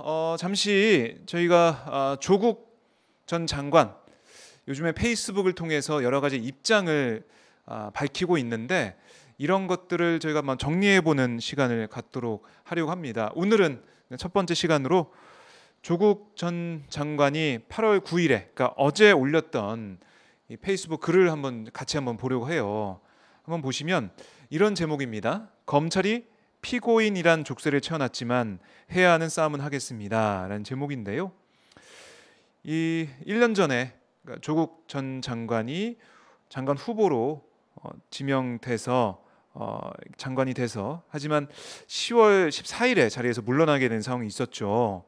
어, 잠시 저희가 어, 조국 전 장관 요즘에 페이스북을 통해서 여러 가지 입장을 어, 밝히고 있는데 이런 것들을 저희가 한번 정리해 보는 시간을 갖도록 하려고 합니다. 오늘은 첫 번째 시간으로 조국 전 장관이 8월 9일에 그러니까 어제 올렸던 페이스북 글을 한번 같이 한번 보려고 해요. 한번 보시면 이런 제목입니다. 검찰이 피고인이란 족쇄를 채워놨지만 해야 하는 싸움은 하겠습니다라는 제목인데요. 이 1년 전에 그러니까 조국 전 장관이 장관 후보로 어, 지명돼서 어, 장관이 돼서 하지만 10월 14일에 자리에서 물러나게 된 상황이 있었죠.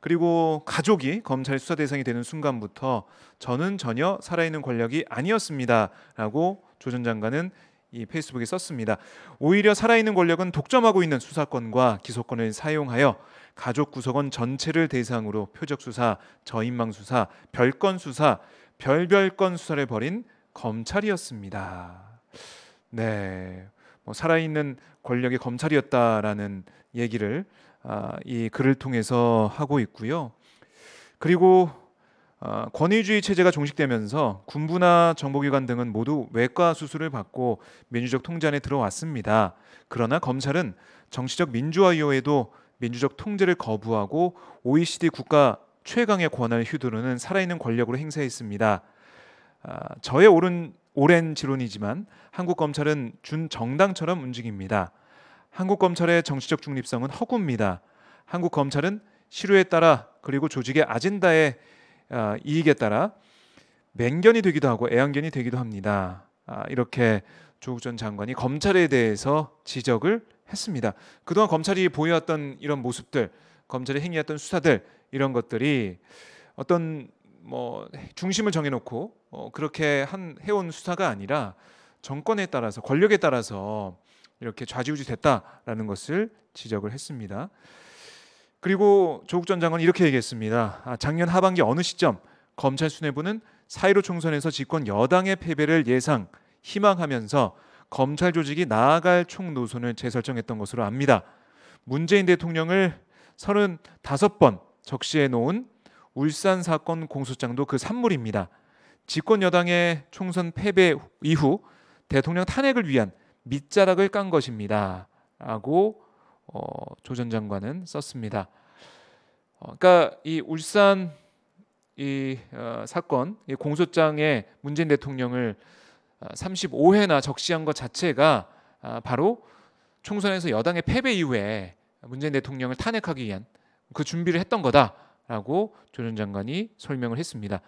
그리고 가족이 검찰 수사 대상이 되는 순간부터 저는 전혀 살아있는 권력이 아니었습니다라고 조 전 장관은 이 페이스북에 썼습니다. 오히려 살아있는 권력은 독점하고 있는 수사권과 기소권을 사용하여 가족 구성원 전체를 대상으로 표적 수사, 저인망 수사, 별건 수사, 별별건 수사를 벌인 검찰이었습니다. 네, 뭐 살아있는 권력이 검찰이었다라는 얘기를 아, 이 글을 통해서 하고 있고요. 그리고 어, 권위주의 체제가 종식되면서 군부나 정보기관 등은 모두 외과 수술을 받고 민주적 통제 안에 들어왔습니다. 그러나 검찰은 정치적 민주화 이후에도 민주적 통제를 거부하고 OECD 국가 최강의 권한을 휘두르는 살아있는 권력으로 행사했습니다. 아, 저의 오른, 오랜 지론이지만 한국 검찰은 준정당처럼 움직입니다. 한국 검찰의 정치적 중립성은 허구입니다. 한국 검찰은 실효에 따라 그리고 조직의 아젠다에 어, 이익에 따라 맹견이 되기도 하고 애완견이 되기도 합니다. 아, 이렇게 조국 전 장관이 검찰에 대해서 지적을 했습니다. 그동안 검찰이 보여왔던 이런 모습들, 검찰이 행위했던 수사들 이런 것들이 어떤 뭐 중심을 정해놓고 어 그렇게 한 해온 수사가 아니라 정권에 따라서 권력에 따라서 이렇게 좌지우지됐다라는 것을 지적을 했습니다. 그리고 조국 전 장관은 이렇게 얘기했습니다. 아, 작년 하반기 어느 시점 검찰 수뇌부는 사이로 총선에서 집권 여당의 패배를 예상 희망하면서 검찰 조직이 나아갈 총 노선을 재설정했던 것으로 압니다. 문재인 대통령을 35번 적시해 놓은 울산 사건 공소장도 그 산물입니다. 집권 여당의 총선 패배 이후 대통령 탄핵을 위한 밑자락을 깐 것입니다. 라고 어, 조전 장관은 썼습니다. 어, 그러니까 이 울산 이 어, 사건 이 공소장에 문재인 대통령을 35회나 어, 적시한 것 자체가 아, 바로 총선에서 여당의 패배 이후에 문재인 대통령을 탄핵하기 위한 그 준비를 했던 거다라고 조전 장관이 설명을 했습니다.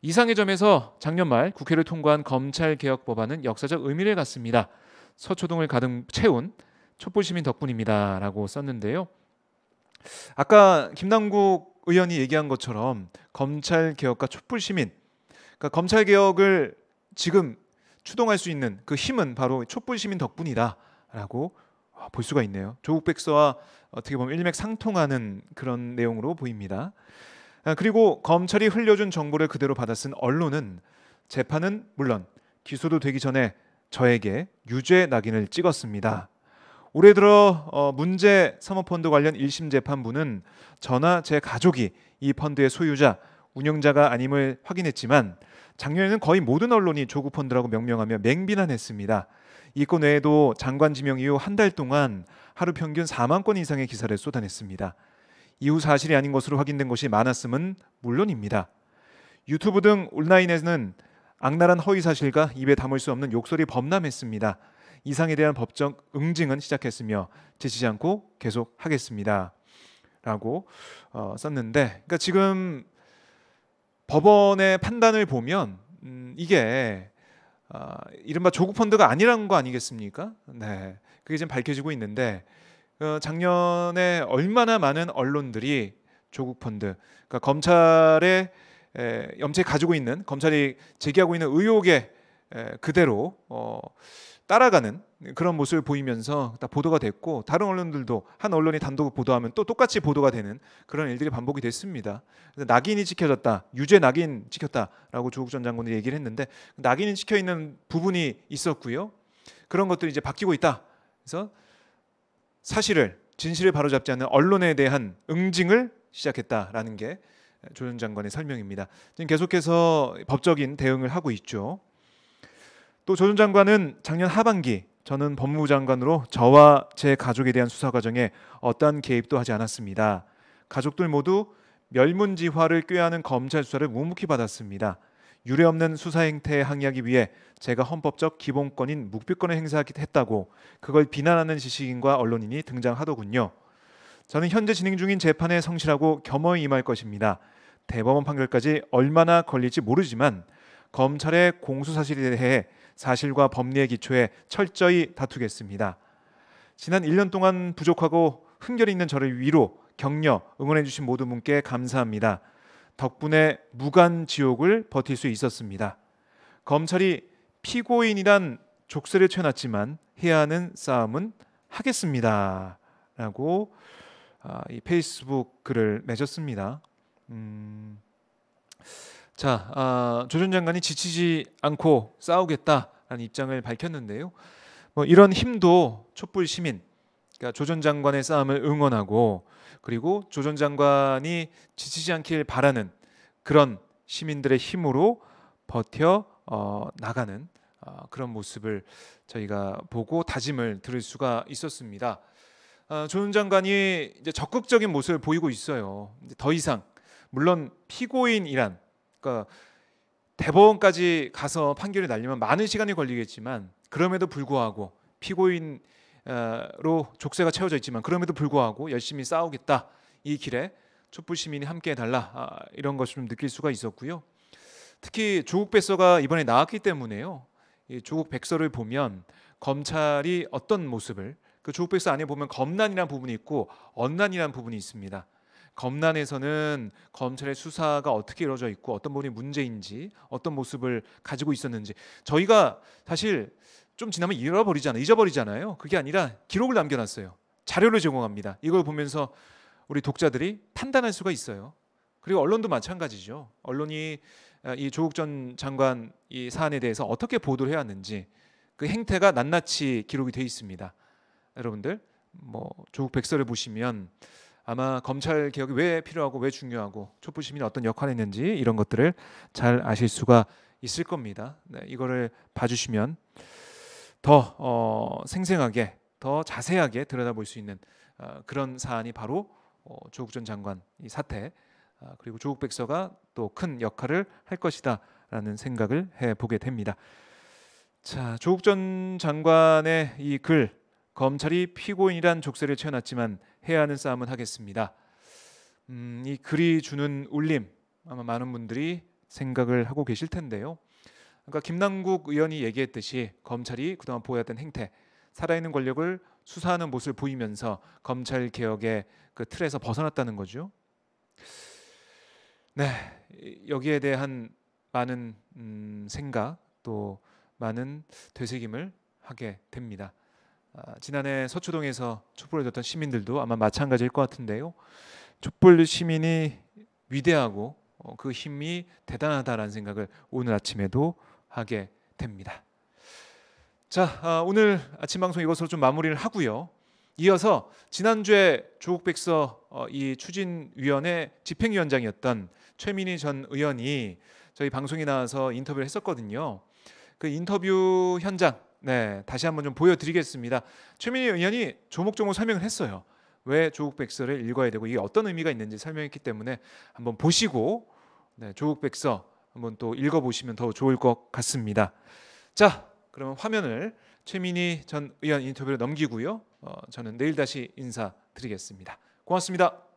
이상의 점에서 작년 말 국회를 통과한 검찰 개혁 법안은 역사적 의미를 갖습니다. 서초동을 가득 채운 촛불 시민 덕분입니다라고 썼는데요. 아까 김남국 의원이 얘기한 것처럼 검찰 개혁과 촛불 시민, 그러니까 검찰 개혁을 지금 추동할 수 있는 그 힘은 바로 촛불 시민 덕분이다라고 아, 볼 수가 있네요. 조국 백서와 어떻게 보면 일맥상통하는 그런 내용으로 보입니다. 아, 그리고 검찰이 흘려준 정보를 그대로 받아 쓴 언론은 재판은 물론 기소도 되기 전에 저에게 유죄 낙인을 찍었습니다. 올해 들어 어, 문제 사모펀드 관련 1심 재판부는 저나 제 가족이 이 펀드의 소유자, 운영자가 아님을 확인했지만 작년에는 거의 모든 언론이 조국 펀드라고 명명하며 맹비난했습니다. 이건 외에도 장관 지명 이후 한 달 동안 하루 평균 4만 건 이상의 기사를 쏟아냈습니다. 이후 사실이 아닌 것으로 확인된 것이 많았음은 물론입니다. 유튜브 등 온라인에서는 악랄한 허위 사실과 입에 담을 수 없는 욕설이 범람했습니다. 이상에 대한 법적 응징은 시작했으며 지치지 않고 계속 하겠습니다. 라고 어, 썼는데 그러니까 지금 법원의 판단을 보면 음, 이게 어, 이른바 조국 펀드가 아니라는 거 아니겠습니까? 네, 그게 지금 밝혀지고 있는데 어, 작년에 얼마나 많은 언론들이 조국 펀드, 그러니까 검찰의 염치 가지고 있는 검찰이 제기하고 있는 의혹에 예, 그대로 어, 따라가는 그런 모습을 보이면서 다 보도가 됐고 다른 언론들도 한 언론이 단독 보도하면 또 똑같이 보도가 되는 그런 일들이 반복이 됐습니다. 낙인이 찍혀졌다, 유죄 낙인 찍혔다라고 조국 전 장관이 얘기를 했는데 낙인이 찍혀 있는 부분이 있었고요. 그런 것들이 이제 바뀌고 있다. 그래서 사실을 진실을 바로잡지 않는 언론에 대한 응징을 시작했다라는 게조전 장관의 설명입니다. 지금 계속해서 법적인 대응을 하고 있죠. 또조준 장관은 작년 하반기 저는 법무부 장관으로 저와 제 가족에 대한 수사 과정에 어떠한 개입도 하지 않았습니다. 가족들 모두 멸문지화를 꾀하는 검찰 수사를 묵묵히 받았습니다. 유례 없는 수사 행태에 항의하기 위해 제가 헌법적 기본권인 묵비권을 행사했다고 그걸 비난하는 지식인과 언론인이 등장하더군요. 저는 현재 진행 중인 재판에 성실하고 겸허히 임할 것입니다. 대법원 판결까지 얼마나 걸릴지 모르지만 검찰의 공소 사실에 대해 사실과 법리의 기초에 철저히 다투겠습니다. 지난 1년 동안 부족하고 흠결이 있는 저를 위로, 격려, 응원해 주신 모든 분께 감사합니다. 덕분에 무간 지옥을 버틸 수 있었습니다. 검찰이 피고인이란 족쇄를 쳐놨지만 해야 하는 싸움은 하겠습니다라고 아, 이 페이스북 글을 맺었습니다. 음, 자, 아, 조전 장관이 지치지 않고 싸우겠다라는 입장을 밝혔는데요. 뭐 이런 힘도 촛불 시민, 그러니까 조전 장관의 싸움을 응원하고 그리고 조전 장관이 지치지 않길 바라는 그런 시민들의 힘으로 버텨 어, 나가는 어, 그런 모습을 저희가 보고 다짐을 들을 수가 있었습니다. 어, 아, 조은 장관이 이제 적극적인 모습을 보이고 있어요. 더 이상 물론 피고인이란 그러니까 대법원까지 가서 판결이 날리면 많은 시간이 걸리겠지만 그럼에도 불구하고 피고인로 으 족쇄가 채워져 있지만 그럼에도 불구하고 열심히 싸우겠다 이 길에 촛불 시민이 함께 해달라 아, 이런 것을 좀 느낄 수가 있었고요. 특히 조국 백서가 이번에 나왔기 때문에요. 이 조국 백서를 보면 검찰이 어떤 모습을 그 조국 백서 안에 보면 검난이라는 부분이 있고 언난이라는 부분이 있습니다. 검란에서는 검찰의 수사가 어떻게 이루어져 있고 어떤 부 분이 문제인지 어떤 모습을 가지고 있었는지 저희가 사실 좀 지나면 잃어버리잖아요. 잊어버리잖아요. 그게 아니라 기록을 남겨놨어요. 자료를 제공합니다. 이걸 보면서 우리 독자들이 판단할 수가 있어요. 그리고 언론도 마찬가지죠. 언론이 아, 이 조국 전 장관 이 사안에 대해서 어떻게 보도를 해왔는지 그 행태가 낱낱이 기록이 돼 있습니다. 여러분들 뭐 조국 백서를 보시면 아마 검찰 개혁이 왜 필요하고 왜 중요하고 촛불 시민이 어떤 역할을 했는지 이런 것들을 잘 아실 수가 있을 겁니다. 네, 이거를 봐주시면 더 어, 생생하게 더 자세하게 들여다볼 수 있는 어, 그런 사안이 바로 어, 조국 전 장관 이 사태 어, 그리고 조국 백서가 또 큰 역할을 할 것이다라는 생각을 해보게 됩니다. 자, 조국 전 장관의 이글 검찰이 피고인이란 족쇄를 채워놨지만 해야 하는 싸움은 하겠습니다. 음, 이 글이 주는 울림 아마 많은 분들이 생각을 하고 계실 텐데요. 그러니까 김남국 의원이 얘기했듯이 검찰이 그동안 보여던 행태, 살아있는 권력을 수사하는 모습을 보이면서 검찰 개혁의 그 틀에서 벗어났다는 거죠. 네, 여기에 대한 많은 음, 생각 또 많은 되새김을 하게 됩니다. 아, 지난해 서초동에서 촛불을 폈던 시민들도 아마 마찬가지일 것 같은데요. 촛불 시민이 위대하고 어, 그 힘이 대단하다라는 생각을 오늘 아침에도 하게 됩니다. 자, 아, 오늘 아침 방송 이것으로 좀 마무리를 하고요. 이어서 지난주에 조국 백서 어, 이 추진위원회 집행위원장이었던 최민희 전 의원이 저희 방송에 나와서 인터뷰를 했었거든요. 그 인터뷰 현장 네, 다시 한번 좀 보여드리겠습니다. 최민희 의원이 조목조목 설명을 했어요. 왜 조국백서를 읽어야 되고 이게 어떤 의미가 있는지 설명했기 때문에 한번 보시고 네, 조국백서 한번 또 읽어보시면 더 좋을 것 같습니다. 자, 그러면 화면을 최민희 전 의원 인터뷰로 넘기고요. 어, 저는 내일 다시 인사드리겠습니다. 고맙습니다.